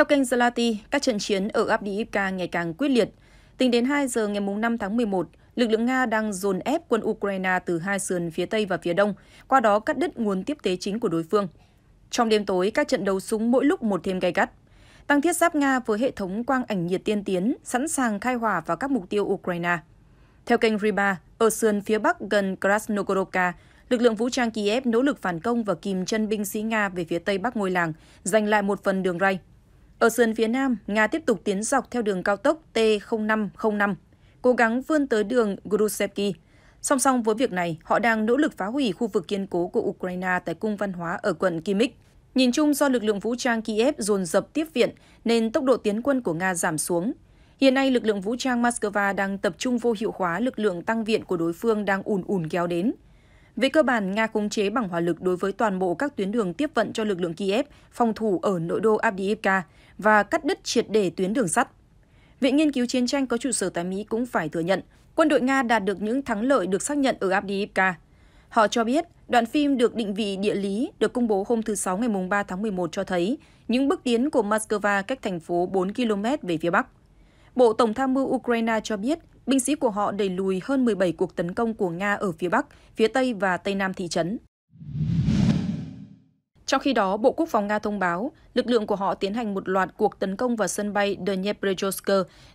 Theo kênh Zalati, các trận chiến ở Abdiivka ngày càng quyết liệt. Tính đến 2 giờ ngày 5 tháng 11, lực lượng Nga đang dồn ép quân Ukraine từ hai sườn phía Tây và phía Đông, qua đó cắt đứt nguồn tiếp tế chính của đối phương. Trong đêm tối, các trận đấu súng mỗi lúc một thêm gay gắt. Tăng thiết giáp Nga với hệ thống quang ảnh nhiệt tiên tiến sẵn sàng khai hỏa vào các mục tiêu Ukraine. Theo kênh Riba, ở sườn phía bắc gần Krasnogorovka, lực lượng vũ trang Kiev nỗ lực phản công và kìm chân binh sĩ Nga về phía tây bắc ngôi làng, giành lại một phần đường ray. Ở sườn phía Nam, Nga tiếp tục tiến dọc theo đường cao tốc T0505, cố gắng vươn tới đường Grusevki. Song song với việc này, họ đang nỗ lực phá hủy khu vực kiên cố của Ukraine tại cung văn hóa ở quận Kimik. Nhìn chung do lực lượng vũ trang Kiev dồn dập tiếp viện nên tốc độ tiến quân của Nga giảm xuống. Hiện nay, lực lượng vũ trang Moscow đang tập trung vô hiệu hóa lực lượng tăng viện của đối phương đang ùn ùn kéo đến – về cơ bản, Nga khống chế bằng hỏa lực đối với toàn bộ các tuyến đường tiếp vận cho lực lượng Kiev phòng thủ ở nội đô Abdiivka và cắt đứt triệt để tuyến đường sắt. Viện Nghiên cứu Chiến tranh có trụ sở tại Mỹ cũng phải thừa nhận, quân đội Nga đạt được những thắng lợi được xác nhận ở Abdiivka. Họ cho biết, đoạn phim được định vị địa lý được công bố hôm thứ Sáu ngày 3 tháng 11 cho thấy những bước tiến của Moscow cách thành phố 4 km về phía Bắc. Bộ Tổng tham mưu Ukraine cho biết binh sĩ của họ đẩy lùi hơn 17 cuộc tấn công của Nga ở phía Bắc, phía Tây và Tây Nam thị trấn. Trong khi đó, Bộ Quốc phòng Nga thông báo, lực lượng của họ tiến hành một loạt cuộc tấn công vào sân bay Dnepropetrovsk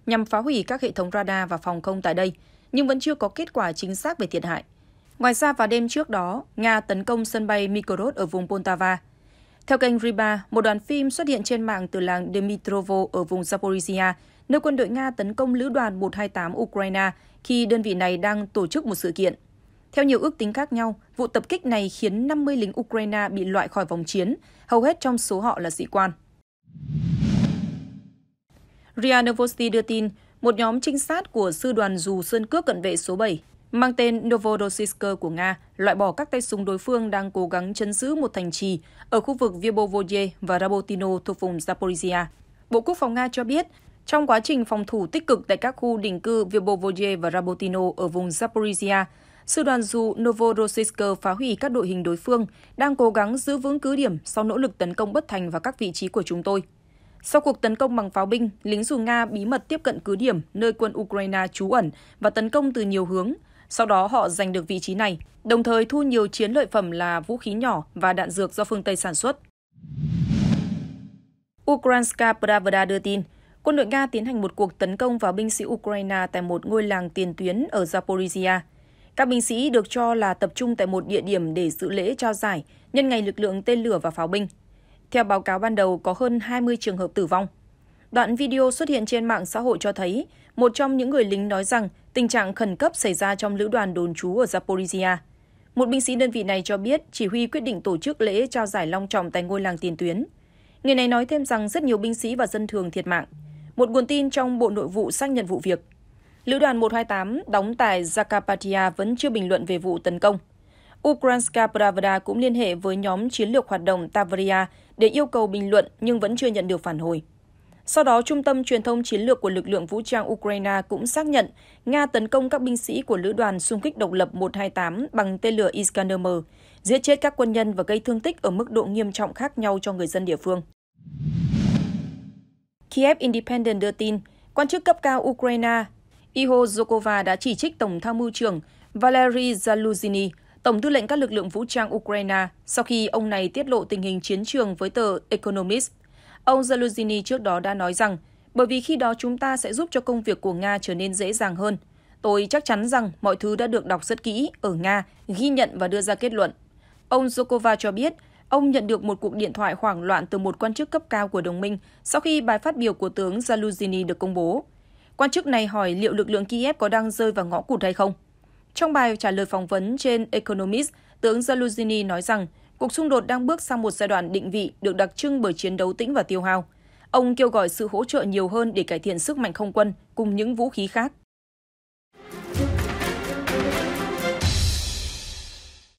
nhằm phá hủy các hệ thống radar và phòng không tại đây, nhưng vẫn chưa có kết quả chính xác về thiệt hại. Ngoài ra, vào đêm trước đó, Nga tấn công sân bay Mykolaiv ở vùng Poltava. Theo kênh Riba, một đoàn phim xuất hiện trên mạng từ làng Dmitrovo ở vùng Zaporizhia nơi quân đội Nga tấn công lữ đoàn 128 Ukraine khi đơn vị này đang tổ chức một sự kiện. Theo nhiều ước tính khác nhau, vụ tập kích này khiến 50 lính Ukraine bị loại khỏi vòng chiến, hầu hết trong số họ là sĩ quan. RIA Novosti đưa tin, một nhóm trinh sát của sư đoàn dù Sơn Cước cận vệ số 7 mang tên Novorossiysk của Nga loại bỏ các tay súng đối phương đang cố gắng chấn giữ một thành trì ở khu vực Vyabovoye và Rabotino thuộc vùng Zaporizhia. Bộ Quốc phòng Nga cho biết trong quá trình phòng thủ tích cực tại các khu định cư Vyobovoye và Rabotino ở vùng Zaporizhia, sư đoàn dù Novorossiysk phá hủy các đội hình đối phương đang cố gắng giữ vững cứ điểm sau nỗ lực tấn công bất thành vào các vị trí của chúng tôi. Sau cuộc tấn công bằng pháo binh, lính dù Nga bí mật tiếp cận cứ điểm nơi quân Ukraine trú ẩn và tấn công từ nhiều hướng. Sau đó họ giành được vị trí này, đồng thời thu nhiều chiến lợi phẩm là vũ khí nhỏ và đạn dược do phương Tây sản xuất. Ukrainska Pravda đưa tin, quân đội Nga tiến hành một cuộc tấn công vào binh sĩ Ukraine tại một ngôi làng tiền tuyến ở Zaporizhia. Các binh sĩ được cho là tập trung tại một địa điểm để dự lễ trao giải nhân ngày lực lượng tên lửa và pháo binh. Theo báo cáo ban đầu, có hơn 20 trường hợp tử vong. Đoạn video xuất hiện trên mạng xã hội cho thấy một trong những người lính nói rằng tình trạng khẩn cấp xảy ra trong lữ đoàn đồn trú ở Zaporizhia. Một binh sĩ đơn vị này cho biết chỉ huy quyết định tổ chức lễ trao giải long trọng tại ngôi làng tiền tuyến. Người này nói thêm rằng rất nhiều binh sĩ và dân thường thiệt mạng một nguồn tin trong Bộ Nội vụ xác nhận vụ việc. Lữ đoàn 128 đóng tại Zakarpattia vẫn chưa bình luận về vụ tấn công. Ukrainska Pravda cũng liên hệ với nhóm chiến lược hoạt động Tavria để yêu cầu bình luận nhưng vẫn chưa nhận được phản hồi. Sau đó, Trung tâm Truyền thông Chiến lược của lực lượng vũ trang Ukraine cũng xác nhận Nga tấn công các binh sĩ của lữ đoàn xung kích độc lập 128 bằng tên lửa Iskander-M, giết chết các quân nhân và gây thương tích ở mức độ nghiêm trọng khác nhau cho người dân địa phương. Kiev Independent đưa tin, quan chức cấp cao Ukraine Iho Zokova đã chỉ trích Tổng tham mưu trưởng Valery Zaluzhny, Tổng tư lệnh các lực lượng vũ trang Ukraine, sau khi ông này tiết lộ tình hình chiến trường với tờ Economist. Ông Zaluzhny trước đó đã nói rằng, bởi vì khi đó chúng ta sẽ giúp cho công việc của Nga trở nên dễ dàng hơn. Tôi chắc chắn rằng mọi thứ đã được đọc rất kỹ ở Nga, ghi nhận và đưa ra kết luận. Ông Zokova cho biết, ông nhận được một cuộc điện thoại hoảng loạn từ một quan chức cấp cao của đồng minh sau khi bài phát biểu của tướng Zaluzhny được công bố. Quan chức này hỏi liệu lực lượng Kiev có đang rơi vào ngõ cụt hay không. Trong bài trả lời phỏng vấn trên Economist, tướng Zaluzhny nói rằng cuộc xung đột đang bước sang một giai đoạn định vị được đặc trưng bởi chiến đấu tĩnh và tiêu hao. Ông kêu gọi sự hỗ trợ nhiều hơn để cải thiện sức mạnh không quân cùng những vũ khí khác.